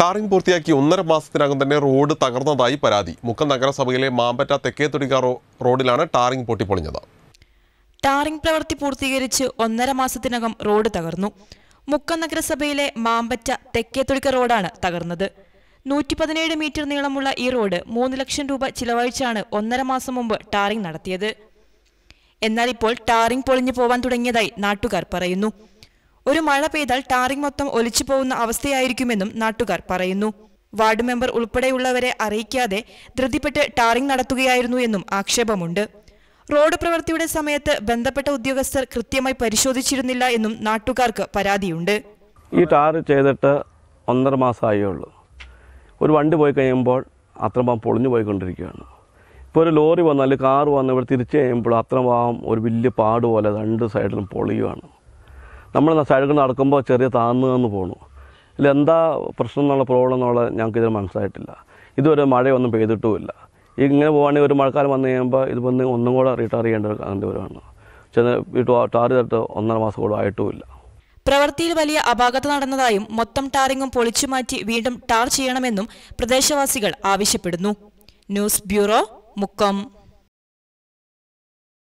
tarring പൂർത്തിയാക്കി ഒന്നര മാസത്തിനകം തന്നെ റോഡ് തകർന്നതായി പരാതി മുക്കം നഗരസഭയിലെ മാമ്പറ്റ തെക്കേത്തൊടിക്ക റോഡിലാണ് ടാറിംഗ് പൊട്ടിപ്പൊളിഞ്ഞത് ടാറിംഗ് പ്രവൃത്തി പൂർത്തീകരിച്ച് ഒന്നര മാസത്തിനകം റോഡ് തകർന്നു മുക്കം നഗരസഭയിലെ മാമ്പറ്റ തുടിക്ക റോഡാണ് തകർന്നത് നൂറ്റി പതിനേഴ് മീറ്റർ നീളമുള്ള ഈ റോഡ് മൂന്ന് ലക്ഷം രൂപ ചിലവഴിച്ചാണ് ഒന്നര മാസം മുമ്പ് ടാറിംഗ് നടത്തിയത് എന്നാൽ ഇപ്പോൾ ടാറിംഗ് പൊളിഞ്ഞു പോവാൻ തുടങ്ങിയതായി നാട്ടുകാർ പറയുന്നു ഒരു മഴ പെയ്താൽ ടാറിംഗ് മൊത്തം ഒലിച്ചു പോകുന്ന അവസ്ഥയായിരിക്കുമെന്നും നാട്ടുകാർ പറയുന്നു വാർഡ് മെമ്പർ ഉൾപ്പെടെയുള്ളവരെ അറിയിക്കാതെ ധൃതിപ്പെട്ട് ടാറിംഗ് നടത്തുകയായിരുന്നു എന്നും ആക്ഷേപമുണ്ട് റോഡ് പ്രവൃത്തിയുടെ സമയത്ത് ബന്ധപ്പെട്ട ഉദ്യോഗസ്ഥർ കൃത്യമായി പരിശോധിച്ചിരുന്നില്ല എന്നും നാട്ടുകാർക്ക് പരാതിയുണ്ട് ഈ ടാർ ചെയ്തിട്ട് ഒന്നര മാസമായേ ഉള്ളൂ ഒരു വണ്ടി പോയി കഴിയുമ്പോൾ അത്രമാം പൊളിഞ്ഞു പോയിക്കൊണ്ടിരിക്കുകയാണ് ഇപ്പോൾ ഒരു ലോറി വന്നാൽ കാർ വന്ന് ഇവിടെ തിരിച്ചു കഴിയുമ്പോൾ അത്രമാം ഒരു വലിയ പാട് പോലെ രണ്ട് സൈഡിലും പൊളിയുവാണ് നമ്മൾ സൈഡിൽ നടക്കുമ്പോൾ ചെറിയ താന്നു തന്നു അല്ല എന്താ പ്രശ്നം എന്നുള്ള പ്രോബ്ലം എന്നുള്ളത് ഞങ്ങൾക്ക് ഇതിന് മനസ്സിലായിട്ടില്ല ഇതുവരെ മഴയൊന്നും പെയ്തിട്ടുമില്ല ഇങ്ങനെ പോകുകയാണെങ്കിൽ ഒരു മഴക്കാലം വന്നു കഴിയുമ്പോൾ ഇത് വന്ന് ഒന്നും കൂടെ റിട്ടയർ ചെയ്യേണ്ട കാന്തപുരമാണ് ചെന്ന് ടാർ ചെയ്തിട്ട് ഒന്നര മാസം കൂടെ ആയിട്ടുമില്ല പ്രവൃത്തിയിൽ വലിയ അപാകത നടന്നതായും മൊത്തം ടാറിങ്ങും പൊളിച്ചുമാറ്റി വീണ്ടും ടാർ ചെയ്യണമെന്നും പ്രദേശവാസികൾ ആവശ്യപ്പെടുന്നു ന്യൂസ് ബ്യൂറോ മുക്കം